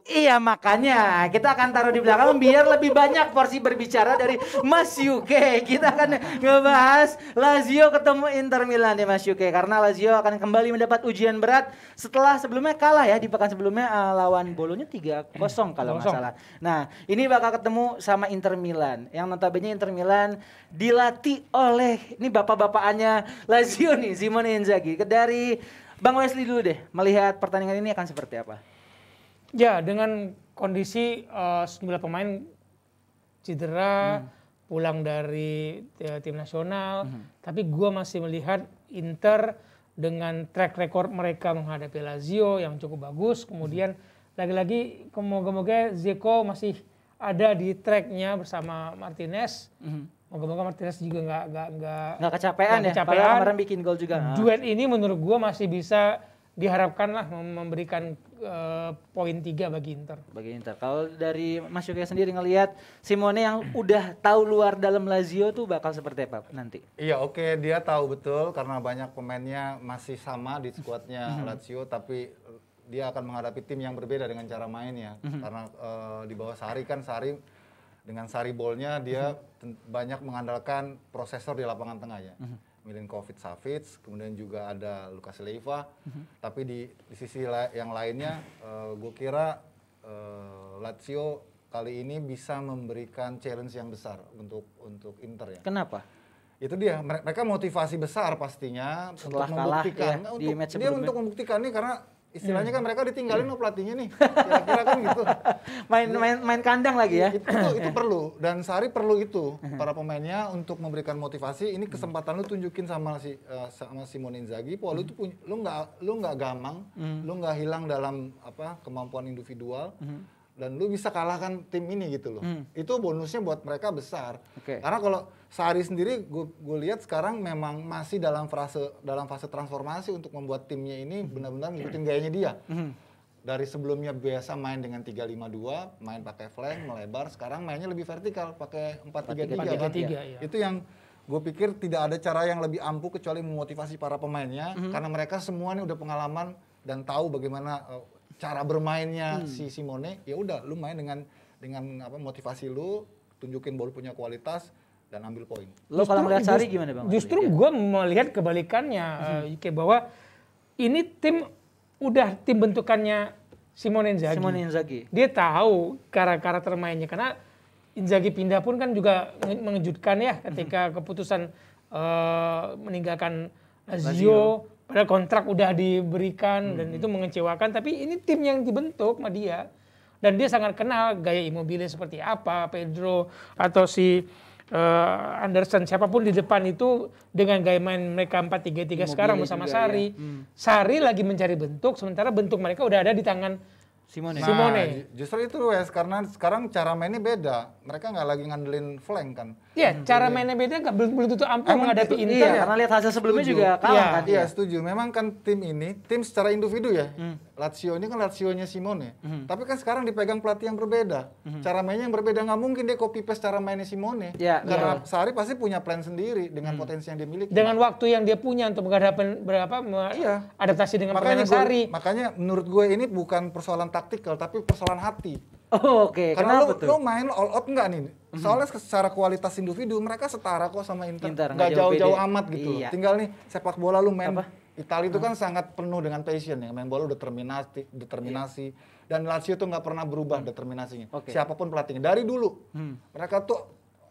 Iya makanya kita akan taruh di belakang biar lebih banyak porsi berbicara dari Mas Yuke. Kita akan ngebahas Lazio ketemu Inter Milan nih Mas Yuke karena Lazio akan kembali mendapat ujian berat setelah sebelumnya kalah ya di pekan sebelumnya uh, lawan Bolonya 3-0 kalau nggak salah. Nah, ini bakal ketemu sama Inter Milan. Yang notabene Inter Milan dilatih oleh ini bapak-bapakannya Lazio nih Simone Inzaghi. Dari Bang Wesley dulu deh melihat pertandingan ini akan seperti apa. Ya, dengan kondisi uh, eh, sejumlah pemain cedera, hmm. pulang dari ya, tim nasional, hmm. tapi gue masih melihat Inter dengan track record mereka menghadapi Lazio yang cukup bagus, kemudian lagi hmm. lagi-lagi moga-moga Zeko masih ada di tracknya bersama Martinez. Hmm. Moga-moga Martinez juga nggak nggak nggak kecapean gak ya. Kecapean. kemarin bikin gol juga. Duet ini menurut gue masih bisa diharapkanlah memberikan uh, poin tiga bagi Inter. Bagi Inter. Kalau dari Mas Yoga sendiri ngelihat Simone yang udah tahu luar dalam Lazio tuh bakal seperti apa nanti? Iya oke okay. dia tahu betul karena banyak pemainnya masih sama di skuadnya mhm. Lazio tapi dia akan menghadapi tim yang berbeda dengan cara mainnya mm karena uh, di bawah Sari kan Sari dengan Sari bolnya dia mhm. banyak mengandalkan prosesor di lapangan tengahnya. mm Milinkovic Savic, kemudian juga ada Lukas Leiva. Mm-hmm. Tapi di, di sisi la yang lainnya, uh, eh, gue kira uh, Lazio kali ini bisa memberikan challenge yang besar untuk untuk Inter ya. Kenapa? Itu dia, mereka motivasi besar pastinya Setelah untuk membuktikan kalah, ya, untuk, di match dia untuk membuktikan ini karena Istilahnya kan hmm. mereka ditinggalin lo hmm. pelatihnya nih. Kira-kira kan gitu. main, main main kandang lagi ya. Itu itu, perlu dan Sari perlu itu hmm. para pemainnya untuk memberikan motivasi. Ini kesempatan lu tunjukin sama si uh, sama Simon Inzaghi bahwa lu tuh punya, lu nggak lu nggak gamang, lu nggak hilang dalam apa kemampuan individual dan lu bisa kalahkan tim ini gitu loh. Hmm. Itu bonusnya buat mereka besar. Okay. Karena kalau Sari sendiri gue lihat sekarang memang masih dalam fase dalam fase transformasi untuk membuat timnya ini hmm. benar-benar ngikutin gayanya dia. Hmm. Dari sebelumnya biasa main dengan 352, main pakai flank, melebar, sekarang mainnya lebih vertikal pakai 433. kan? ya. Iya. Itu yang gue pikir tidak ada cara yang lebih ampuh kecuali memotivasi para pemainnya -hmm. karena mereka semuanya udah pengalaman dan tahu bagaimana uh, cara bermainnya hmm. si Simone ya udah lu main dengan dengan apa motivasi lu tunjukin baru punya kualitas dan ambil poin. Lo kalau melihat Sari gimana bang? Justru ya. gue melihat kebalikannya hmm. uh, eh, kayak bahwa ini tim udah tim bentukannya Simone Inzaghi. Simone Inzaghi. Dia tahu cara termainnya karena Inzaghi pindah pun kan juga mengejutkan ya ketika hmm. keputusan uh, meninggalkan Lazio, Padahal kontrak udah diberikan hmm. dan itu mengecewakan. Tapi ini tim yang dibentuk sama dia. Dan dia sangat kenal gaya Immobile seperti apa, Pedro atau si uh, Anderson siapapun di depan itu dengan gaya main mereka 4-3-3 sekarang bersama Sari. Ya. Hmm. Sari lagi mencari bentuk sementara bentuk mereka udah ada di tangan Simone. Nah, Simone. Justru itu Wes karena sekarang cara mainnya beda. Mereka nggak lagi ngandelin flank kan. Iya, yeah, hmm, cara iya. mainnya beda nggak belum belum tentu ampuh menghadapi itu, Inter. Iya, ya. karena lihat hasil sebelumnya setuju. juga kalah iya, kan. Iya, setuju. Memang kan tim ini, tim secara individu ya. Hmm. Lazio ini kan Lazio-nya Simone. Hmm. Tapi kan sekarang dipegang pelatih yang berbeda. Hmm. Cara mainnya yang berbeda nggak mungkin dia copy paste cara mainnya Simone. Iya. Karena iya. Sari pasti punya plan sendiri dengan hmm. potensi yang dia miliki. Dengan nah. waktu yang dia punya untuk menghadapi berapa iya. adaptasi dengan makanya Sari. Makanya menurut gue ini bukan persoalan taktikal tapi persoalan hati. Oh, Oke, okay. karena lo main tuh? Lo all out nggak nih? Mhm. Soalnya mm-hmm. secara kualitas individu mereka setara kok sama Inter, Inter nggak jauh-jauh amat gitu. Iya. Tinggal nih sepak bola lu main Italia itu kan hmm. sangat penuh dengan passion ya, main bola determinasi, determinasi. Yeah. Dan Lazio tuh nggak pernah berubah hmm. determinasinya. Okay. Siapapun pelatihnya dari dulu, hmm. mereka tuh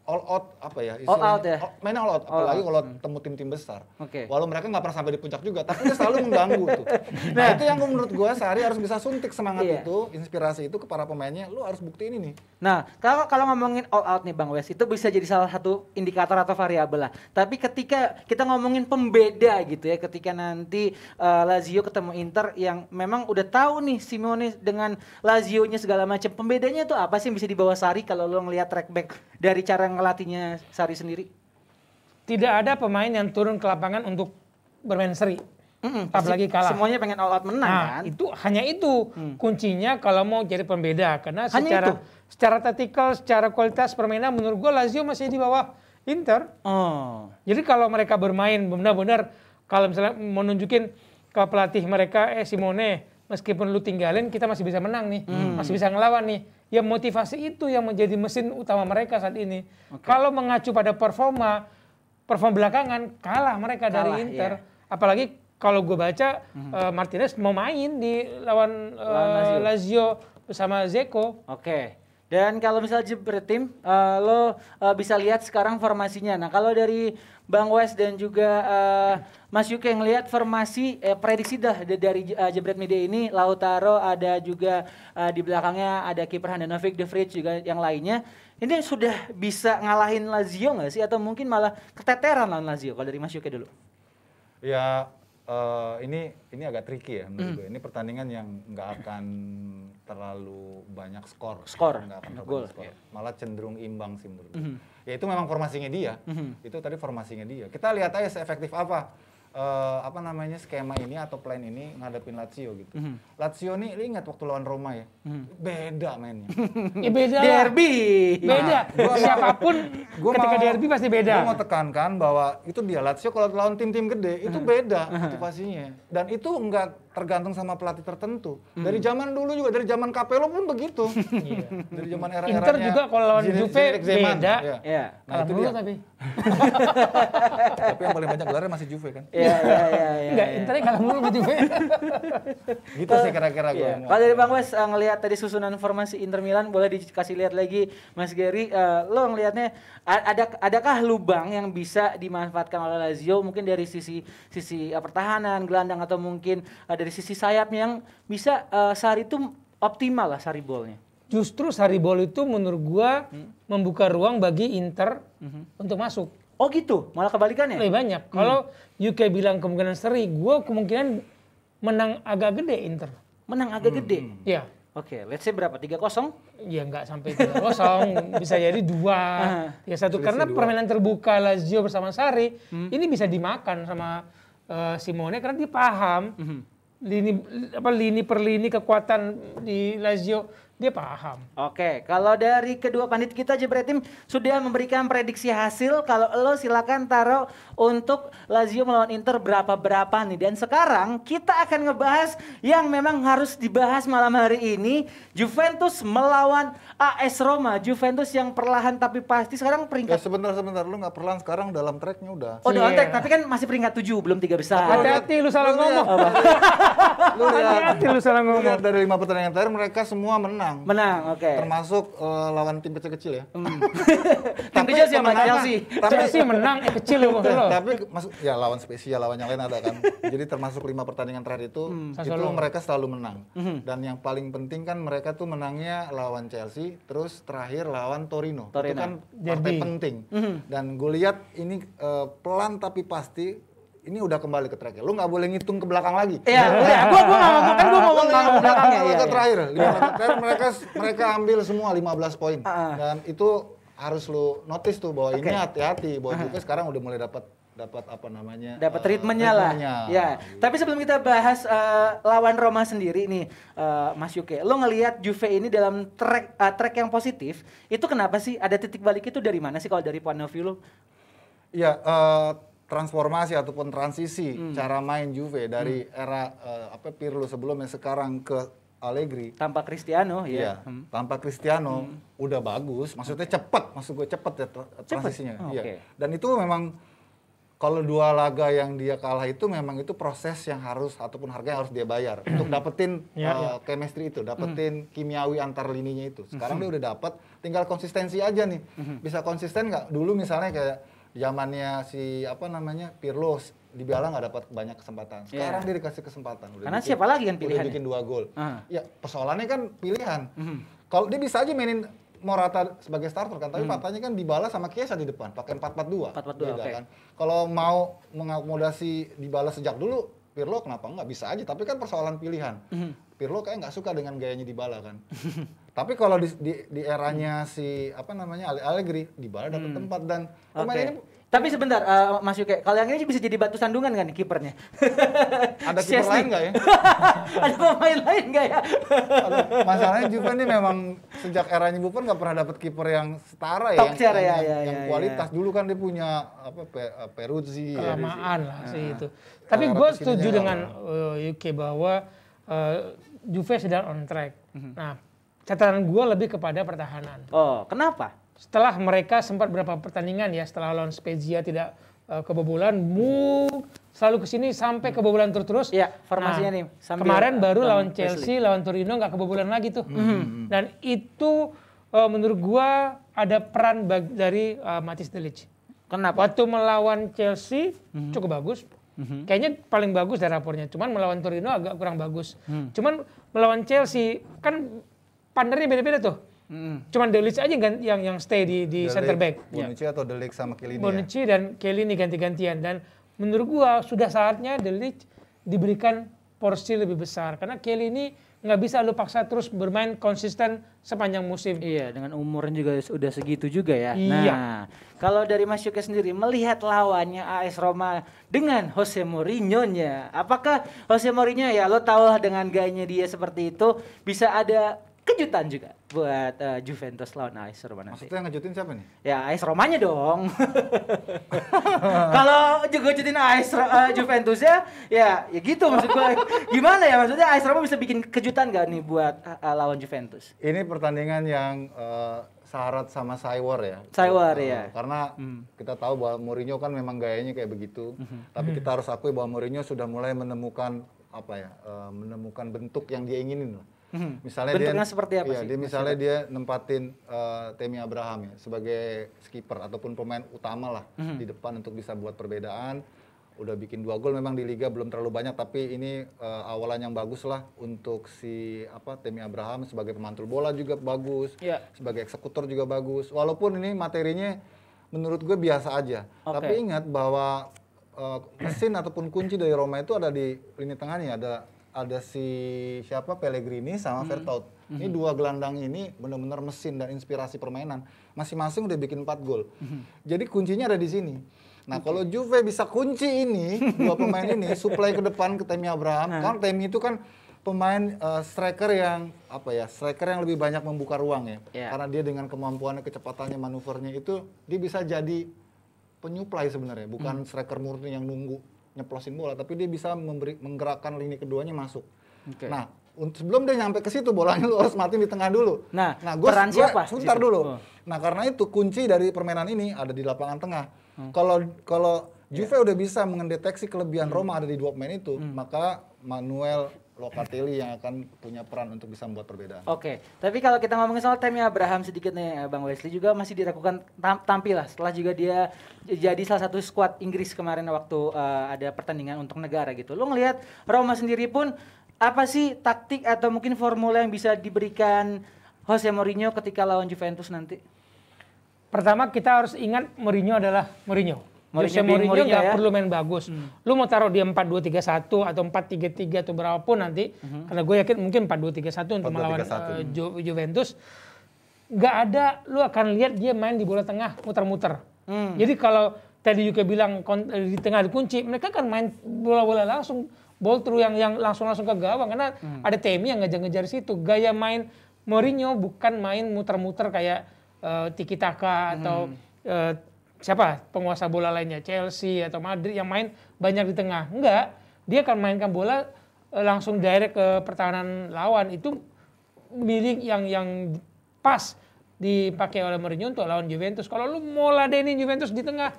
all out apa ya all out ya all, mainnya all out all apalagi kalau hmm. temu tim-tim besar okay. walau mereka nggak pernah sampai di puncak juga tapi dia selalu mengganggu tuh nah, nah itu yang menurut gue sehari harus bisa suntik semangat iya. itu inspirasi itu ke para pemainnya lu harus bukti ini nih nah kalau kalau ngomongin all out nih bang Wes itu bisa jadi salah satu indikator atau variabel lah tapi ketika kita ngomongin pembeda gitu ya ketika nanti uh, Lazio ketemu Inter yang memang udah tahu nih Simone dengan Lazio nya segala macam pembedanya itu apa sih yang bisa dibawa Sari kalau lu ngelihat track back dari cara ngelatihnya Sari sendiri? Tidak ada pemain yang turun ke lapangan untuk bermain seri. Mm -mm, apalagi kalah. Semuanya pengen all out menang nah, kan? Itu hanya itu hmm. kuncinya kalau mau jadi pembeda karena hanya secara secara taktikal, secara kualitas permainan menurut gue Lazio masih di bawah Inter. Oh. Jadi kalau mereka bermain benar-benar kalau misalnya menunjukin ke pelatih mereka eh Simone meskipun lu tinggalin kita masih bisa menang nih, hmm. masih bisa ngelawan nih ya motivasi itu yang menjadi mesin utama mereka saat ini. Okay. Kalau mengacu pada performa, perform belakangan kalah mereka kalah, dari Inter. Yeah. Apalagi kalau gue baca mm-hmm. uh, Martinez mau main di lawan, lawan uh, Lazio. Lazio bersama Zeko. Oke. Okay. Dan kalau misalnya jebret tim, uh, eh, lo uh, bisa lihat sekarang formasinya. Nah kalau dari Bang Wes dan juga uh, Mas Yuke yang lihat formasi eh, prediksi dah dari uh, jebret media ini, Lautaro ada juga uh, di belakangnya ada kiper Handanovic, De Vrij juga yang lainnya. Ini sudah bisa ngalahin Lazio nggak sih? Atau mungkin malah keteteran lawan Lazio? Kalau dari Mas Yuke dulu. Ya uh, ini ini agak tricky ya menurut mm. gue. Ini pertandingan yang nggak akan terlalu banyak skor. Skor. Nggak akan terlalu banyak skor. Yeah. Malah cenderung imbang sih menurut gue. Mm -hmm. Ya itu memang formasinya dia. Mm Itu tadi formasinya dia. Kita lihat aja seefektif apa uh, apa namanya skema ini atau plan ini ngadepin Lazio gitu. Mm -hmm. Lazio nih lu ingat waktu lawan Roma ya? Mm -hmm. Beda mainnya. ya beda. Derby. Nah, beda. Gua Siapapun gua ketika mau, derby pasti beda. Gua mau tekankan bahwa itu dia Lazio kalau lawan tim-tim gede itu mhm. beda mhm. motivasinya. Dan itu enggak tergantung sama pelatih tertentu. Hmm. Dari zaman dulu juga dari zaman Capello pun begitu. Iya. dari zaman era era Inter juga kalau lawan Juve beda. Ya. ya. Nah, Kalah itu dulu dia. tapi. tapi yang paling banyak gelarnya masih Juve kan. Iya iya iya iya. iya. Enggak, ya. Internya kalah mulu sama Juve. gitu sih kira-kira gue. Ya. Kalau dari Bang Wes uh, ngelihat tadi susunan formasi Inter Milan boleh dikasih lihat lagi Mas Gary uh, lo ngelihatnya ada adakah lubang yang bisa dimanfaatkan oleh Lazio mungkin dari sisi sisi uh, pertahanan, gelandang atau mungkin uh, dari sisi sayapnya yang bisa uh, eh, Sari itu optimal lah Sari bolnya. Justru Sari bol itu menurut gua hmm. membuka ruang bagi Inter hmm. untuk masuk. Oh gitu, malah kebalikannya. Lebih banyak. Hmm. Kalau UK bilang kemungkinan seri, gua kemungkinan menang agak gede Inter. Menang agak hmm. gede. Ya. Oke, okay, let's say berapa? 3-0? Iya enggak sampai 3-0, bisa jadi 2, ya satu Karena permainan terbuka Lazio bersama Sari, hmm. ini bisa dimakan sama uh, Simone karena dia paham -hmm lini apa lini per lini kekuatan di Lazio dia paham. Oke, kalau dari kedua panitia kita tim sudah memberikan prediksi hasil kalau lo silakan taruh untuk Lazio melawan Inter berapa-berapa nih. Dan sekarang kita akan ngebahas yang memang harus dibahas malam hari ini, Juventus melawan AS Roma. Juventus yang perlahan tapi pasti sekarang peringkat Ya sebentar sebentar lo nggak perlahan sekarang dalam tracknya udah. Oh, dalam yeah. track tapi kan masih peringkat tujuh belum tiga besar. Hati-hati lu salah ngomong. Hati-hati lu salah ngomong. Dari lima pertandingan terakhir mereka semua menang menang. Menang, oke. Okay. Termasuk uh, lawan tim kecil-kecil ya. Mm. tim kecil siapa? Kan? sih, Tapi, sih menang eh kecil ya Tapi masuk ya lawan spesial, lawan yang lain ada kan. Jadi termasuk lima pertandingan terakhir itu hmm, itu mereka selalu menang. Mm. Dan yang paling penting kan mereka tuh menangnya lawan Chelsea, terus terakhir lawan Torino. Torino. Itu kan partai penting. Mm. Dan gue lihat ini uh, pelan tapi pasti ini udah kembali ke tracknya. Lu nggak boleh ngitung ke belakang lagi. Iya, gue Gue gue mau, ngomong kan gue ngomong ke iya, belakang ya. Mereka iya, iya. terakhir, lima terakhir kan mereka mereka ambil semua 15 poin. Ah, ah. Dan itu harus lu notice tuh bahwa ini hati-hati bahwa uh juga sekarang udah mulai dapat dapat apa namanya dapat treatmentnya eh, uh, lah ya tapi sebelum kita bahas eh, lawan Roma sendiri nih eh, Mas Yuke lo ngelihat Juve ini dalam track track yang positif itu kenapa sih ada titik balik itu dari mana sih kalau dari point of view lo ya uh, transformasi ataupun transisi hmm. cara main Juve dari hmm. era uh, apa Pirlo sebelumnya sekarang ke Allegri tanpa Cristiano ya, iya. hmm. tanpa Cristiano hmm. udah bagus maksudnya okay. Hmm. cepet maksud gue cepet ya transisinya oh, ya. Iya. dan itu memang kalau dua laga yang dia kalah itu memang itu proses yang harus ataupun harga yang harus dia bayar hmm. untuk dapetin yeah, uh, yeah. chemistry itu, hmm. dapetin mm. kimiawi antar lininya itu. Sekarang -hmm. dia udah dapet tinggal konsistensi aja nih. -hmm. Bisa konsisten nggak? Dulu misalnya kayak zamannya si apa namanya Pirlo di dibilang nggak dapat banyak kesempatan. Iya. Sekarang yeah. dia dikasih kesempatan. Udah Karena bikin, siapa lagi kan pilihan? Udah bikin dua gol. Uh. Ya persoalannya kan pilihan. Mm. Kalau dia bisa aja mainin Morata sebagai starter kan, tapi hmm. faktanya kan dibalas sama Kiesa di depan, pakai empat empat dua. Empat 4 2 iya Kan. Kalau mau mengakomodasi dibalas sejak dulu, Pirlo kenapa nggak bisa aja? Tapi kan persoalan pilihan. Hmm. Pirlo kayak nggak suka dengan gayanya dibalas kan. Tapi kalau di, di, di eranya si apa namanya Allegri di Bala dapat hmm. tempat dan okay. ini tapi sebentar, uh, Mas Yuke, kalau yang ini bisa jadi batu sandungan kan kipernya? Ada kiper lain nggak ya? Ada pemain lain nggak ya? Masalahnya Juve ini memang sejak eranya Buffon nggak pernah dapat kiper yang setara ya, Top yang, ya, yang, ya, yang ya, ya. kualitas. Ya. Dulu kan dia punya apa eh, Peruzzi. Ya. Kelamaan ya. lah sih nah. itu. Tapi gue setuju dengan uh, Yuke bahwa uh, Juve sedang on track. Mm -hmm. Nah, Catatan gue lebih kepada pertahanan. Oh, kenapa? Setelah mereka sempat berapa pertandingan ya, setelah lawan Spezia tidak uh, kebobolan, mu selalu kesini sampai kebobolan terus-terus. Iya, formasinya nah, nih. Sambil, kemarin baru lawan Chelsea, Wesley. lawan Torino nggak kebobolan lagi tuh. Mm -hmm. Dan itu uh, menurut gue ada peran dari uh, Matis Delic. Kenapa? Waktu melawan Chelsea mm -hmm. cukup bagus. Mm -hmm. Kayaknya paling bagus dari rapornya. Cuman melawan Torino agak kurang bagus. Mm. Cuman melawan Chelsea kan partnernya beda-beda tuh. Hmm. Cuman Delic aja yang yang, yang stay di di Delic, center back. Bonucci ya. atau Delic sama Kelini. Ya? Bonucci ya? dan ini ganti-gantian dan menurut gua sudah saatnya Delic diberikan porsi lebih besar karena Kelly ini nggak bisa lu paksa terus bermain konsisten sepanjang musim. Iya, dengan umurnya juga sudah segitu juga ya. Iya. Nah, kalau dari Mas Yoke sendiri melihat lawannya AS Roma dengan Jose Mourinho-nya, apakah Jose Mourinho ya lo tahu dengan gayanya dia seperti itu bisa ada kejutan juga buat uh, Juventus lawan AS Roma nanti. Maksudnya ngejutin siapa nih? Ya AS Romanya dong. Kalau juga ngejutin AS uh, eh, Juventus ya, ya ya gitu maksud gue. Gimana ya maksudnya AS Roma bisa bikin kejutan gak nih buat uh, lawan Juventus? Ini pertandingan yang uh, syarat sama Saiwar ya. Saiwar ya. Karena hmm. kita tahu bahwa Mourinho kan memang gayanya kayak begitu. Hmm. Tapi hmm. kita harus akui bahwa Mourinho sudah mulai menemukan apa ya? Uh, menemukan bentuk yang dia inginin lah Hmm. Misalnya Bentuknya dia, seperti apa iya, sih? Dia misalnya dia nempatin uh, Temi Abraham ya sebagai skipper ataupun pemain utama lah hmm. di depan untuk bisa buat perbedaan. Udah bikin dua gol memang di liga belum terlalu banyak tapi ini uh, awalan yang bagus lah untuk si apa Temi Abraham sebagai pemantul bola juga bagus, yeah. sebagai eksekutor juga bagus. Walaupun ini materinya menurut gue biasa aja. Okay. Tapi ingat bahwa uh, mesin ataupun kunci dari Roma itu ada di lini tengahnya ada ada si siapa Pellegrini sama hmm. Vertout. Hmm. Ini dua gelandang ini benar-benar mesin dan inspirasi permainan. Masing-masing udah bikin 4 gol. Hmm. Jadi kuncinya ada di sini. Nah, kalau Juve bisa kunci ini dua pemain ini supply ke depan ke Temi Abraham, Hmm. kan Temi itu kan pemain uh, striker yang apa ya striker yang lebih banyak membuka ruang ya yeah. karena dia dengan kemampuannya kecepatannya manuvernya itu dia bisa jadi penyuplai sebenarnya bukan hmm. striker murni yang nunggu nyeplosin bola, tapi dia bisa memberi menggerakkan lini keduanya masuk. Okay. Nah, sebelum dia nyampe ke situ bolanya lu harus mati di tengah dulu. Nah, nah gua, peran siapa? sebentar dulu. Oh. Nah, karena itu kunci dari permainan ini ada di lapangan tengah. Kalau hmm. kalau ya. Juve yeah. udah bisa mendeteksi kelebihan hmm. Roma ada di dua pemain itu, hmm. maka Manuel Locatelli yang akan punya peran untuk bisa membuat perbedaan. Oke, okay. tapi kalau kita ngomongin soal timnya Abraham sedikit nih, eh, Bang Wesley juga masih diragukan tam tampil lah setelah juga dia jadi salah satu skuad Inggris kemarin waktu uh, ada pertandingan untuk negara gitu. Lo ngelihat Roma sendiri pun apa sih taktik atau mungkin formula yang bisa diberikan Jose Mourinho ketika lawan Juventus nanti? Pertama kita harus ingat Mourinho adalah Mourinho Mourinho, Jose Mourinho nggak ya? perlu main bagus. Hmm. Lu mau taruh di 4-2-3-1 atau 4-3-3 atau berapapun nanti. Hmm. Karena gue yakin mungkin 4-2-3-1 untuk melawan uh, Ju Juventus. Nggak ada, lu akan lihat dia main di bola tengah muter-muter. Hmm. Jadi kalau tadi juga bilang eh, di tengah dikunci, mereka kan main bola-bola langsung. Ball through yang yang langsung-langsung ke gawang. Karena hmm. ada Temi yang ngejar-ngejar situ. Gaya main Mourinho bukan main muter-muter kayak uh, eh, tiki taka atau hmm. uh, siapa penguasa bola lainnya Chelsea atau Madrid yang main banyak di tengah enggak dia akan mainkan bola eh, langsung direct ke pertahanan lawan itu milik yang yang pas dipakai oleh Mourinho untuk lawan Juventus kalau lu mau ladenin Juventus di tengah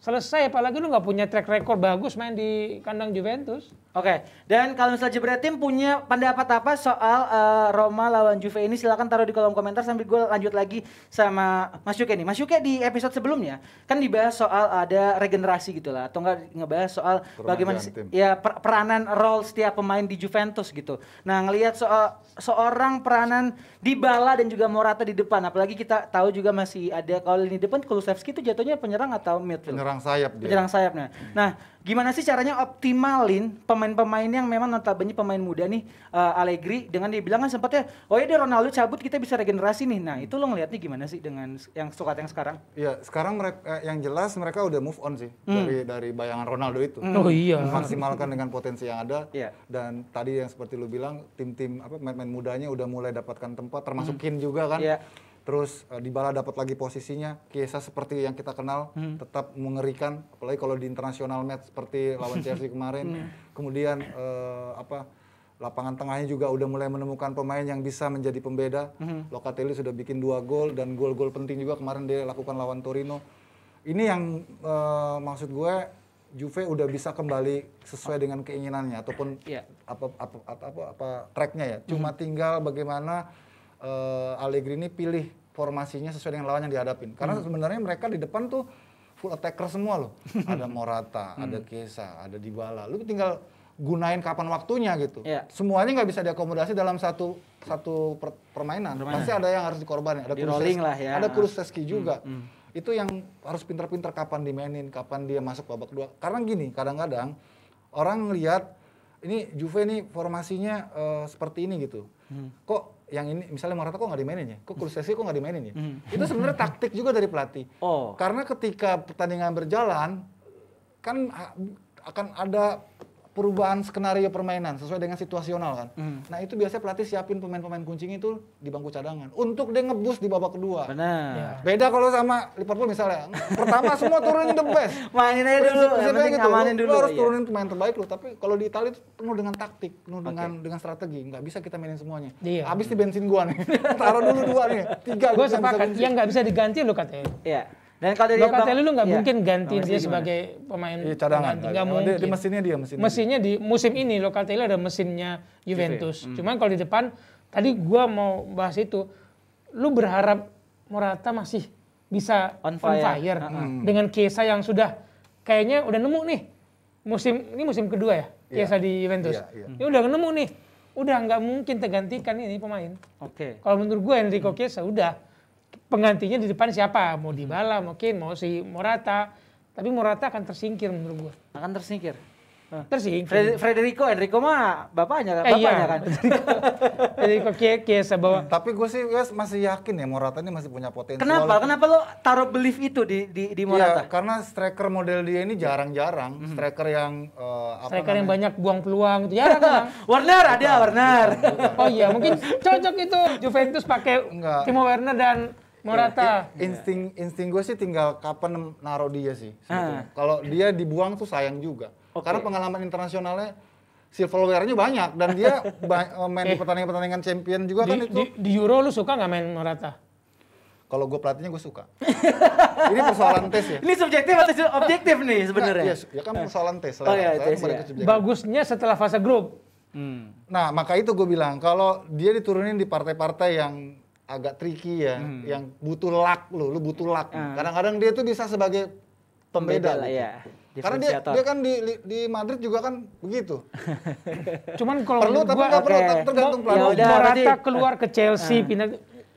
selesai apalagi lu nggak punya track record bagus main di kandang Juventus Oke, okay. dan kalau misalnya Jebret Tim punya pendapat apa soal uh, Roma lawan Juve ini silahkan taruh di kolom komentar sambil gue lanjut lagi sama Mas Yuke nih. Mas Yuke di episode sebelumnya kan dibahas soal ada regenerasi gitu lah atau enggak ngebahas soal bagaimana si, ya per peranan role setiap pemain di Juventus gitu. Nah, ngelihat soal seorang peranan di bala dan juga Morata di depan apalagi kita tahu juga masih ada kalau di depan Kulusevski itu jatuhnya penyerang atau midfield? Penyerang sayap dia. Penyerang sayapnya. Nah, gimana sih caranya optimalin pemain-pemain yang memang notabene pemain muda nih uh, Allegri dengan dia bilang kan sempatnya oh ya dia Ronaldo cabut kita bisa regenerasi nih nah itu lo ngelihatnya gimana sih dengan yang sokat yang sekarang Iya sekarang mereka eh, yang jelas mereka udah move on sih hmm. dari dari bayangan Ronaldo itu hmm. oh iya maksimalkan dengan potensi yang ada yeah. dan tadi yang seperti lu bilang tim-tim apa pemain main mudanya udah mulai dapatkan tempat termasuk hmm. juga kan yeah terus uh, eh, Dybala dapat lagi posisinya Kiesa seperti yang kita kenal hmm. tetap mengerikan apalagi kalau di internasional match seperti lawan Chelsea kemarin hmm. kemudian uh, apa lapangan tengahnya juga udah mulai menemukan pemain yang bisa menjadi pembeda hmm. Locatelli sudah bikin dua gol dan gol-gol penting juga kemarin dia lakukan lawan Torino ini yang uh, maksud gue Juve udah bisa kembali sesuai dengan keinginannya ataupun yeah. apa, apa apa apa, apa tracknya ya cuma hmm. tinggal bagaimana uh, Allegri ini pilih formasinya sesuai dengan lawan yang dihadapin. Karena hmm. sebenarnya mereka di depan tuh full attacker semua loh. ada Morata, hmm. ada Kesa, ada Dybala. Lu tinggal gunain kapan waktunya gitu. Yeah. Semuanya nggak bisa diakomodasi dalam satu satu per, permainan. permainan. Pasti ada yang harus dikorbanin. Ada di rolling lah ya. Ada Kuruseski hmm, juga. Hmm. Itu yang harus pinter-pinter kapan dimainin, kapan dia masuk babak kedua. Karena gini, kadang-kadang orang lihat ini Juve ini formasinya uh, seperti ini gitu. Hmm. Kok yang ini misalnya Morata kok nggak dimainin ya, kok Kulusevski kok nggak dimainin ya. Hmm. Itu sebenarnya taktik juga dari pelatih. Oh. Karena ketika pertandingan berjalan kan akan ada perubahan skenario permainan sesuai dengan situasional kan. Hmm. Nah itu biasanya pelatih siapin pemain-pemain kuncinya itu di bangku cadangan untuk dia ngebus di babak kedua. Benar. Ya. Beda kalau sama Liverpool misalnya. Pertama semua turunin the best. Mainin aja dulu. Prinsip, yang gitu. dulu. Lu harus iya. turunin pemain terbaik lu. Tapi kalau di Italia itu penuh dengan taktik, penuh okay. dengan dengan strategi. Nggak bisa kita mainin semuanya. Iya. Abis di bensin gua nih. Taruh dulu dua nih. Tiga. Gua sepakat. Yang nggak bisa diganti lu katanya. Iya. Dan kalau dari Locatelli lu nggak iya. mungkin gantiin dia sebagai pemain iya, cadangan. gak mungkin. Di, di mesinnya dia mesinnya. Mesinnya di musim ini Locatelli ada mesinnya Juventus. Iya. Hmm. Cuman kalau di depan tadi gua mau bahas itu lu berharap Morata masih bisa on fire, on fire. Uh -huh. Hmm. dengan Kesa yang sudah kayaknya udah nemu nih musim ini musim kedua ya Kesa iya. yeah. di Juventus. Yeah, yeah. Ini udah nemu nih. Udah nggak mungkin tergantikan ini pemain. Oke. Okay. Kalau menurut gue Enrico Kiesa udah penggantinya di depan siapa? Mau Dybala mungkin, mau si Morata. Tapi Morata akan tersingkir menurut gua. Akan tersingkir. Tersingkir. Fred Frederico, Enrico mah bapaknya kan, eh, bapaknya iya. kan. Enrico kek bawa. Tapi gue sih guys, masih yakin ya Morata ini masih punya potensi. Kenapa? Kenapa lo taruh belief itu di di, di iya, Morata? Ya, karena striker model dia ini jarang-jarang, hmm. striker yang uh, apa striker yang banyak buang peluang itu jarang ya, kan. Warner ada Warner oh iya, mungkin cocok itu Juventus pakai Timo Werner dan Mau rata. Iya. Insting insting gue sih tinggal kapan naruh dia sih. Ah. Kalau dia dibuang tuh sayang juga. Okay. Karena pengalaman internasionalnya silverware-nya banyak dan dia eh, main di eh. pertandingan-pertandingan champion juga kan di, kan itu. Di, di Euro lu suka nggak main Morata? Kalau gue pelatihnya gue suka. ini persoalan tes ya. Ini subjektif atau objektif nih sebenarnya? Nah, ya, kan persoalan tes lah. Oh, iya, tes, ya. Bagusnya setelah fase grup. Hmm. Nah maka itu gue bilang kalau dia diturunin di partai-partai yang agak tricky ya, hmm. yang butuh luck lo, lo butuh luck. kadang ah. Kadang-kadang dia tuh bisa sebagai pembeda. Lah, ya. Karena dia dia kan di di Madrid juga kan begitu. Cuman kalau perlu tapi nggak okay. tergantung pelan. Ya Morata keluar ke Chelsea uh. pindah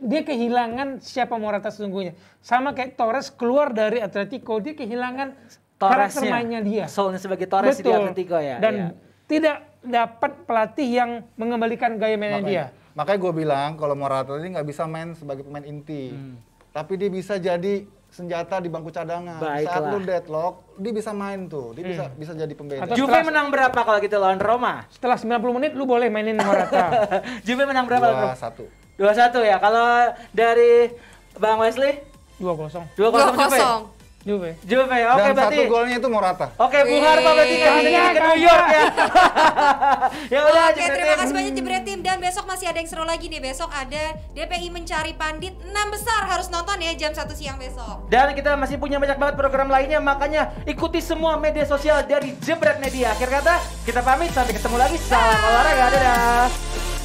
dia kehilangan siapa Morata sesungguhnya. Sama kayak Torres keluar dari Atletico, dia kehilangan Torresnya. karakter mainnya dia. Soalnya sebagai Torres Betul. di Atletico ya. Dan ya. tidak dapat pelatih yang mengembalikan gaya mainnya dia. Makanya gue bilang kalau Morata ini nggak bisa main sebagai pemain inti, hmm. tapi dia bisa jadi senjata di bangku cadangan. Baiklah. Saat lu deadlock, dia bisa main tuh. Dia hmm. bisa bisa jadi pembeda. Atau Juve menang berapa kalau kita lawan Roma? Setelah 90 menit lu boleh mainin Morata. Juve menang berapa? Dua satu. Dua satu ya. Kalau dari Bang Wesley? 2-0. 2-0 Juve. Juve. Juve. Oke okay, Dan berarti. satu golnya itu Morata. Oke, okay, Bung Pak berarti kali ini iya, ke New York ya. ya udah Oke, okay, terima kasih banyak Jebret Tim dan besok masih ada yang seru lagi nih. Besok ada DPI mencari pandit 6 besar harus nonton ya jam 1 siang besok. Dan kita masih punya banyak banget program lainnya makanya ikuti semua media sosial dari Jebret Media. Akhir kata, kita pamit sampai ketemu lagi. Salam olahraga. Dadah.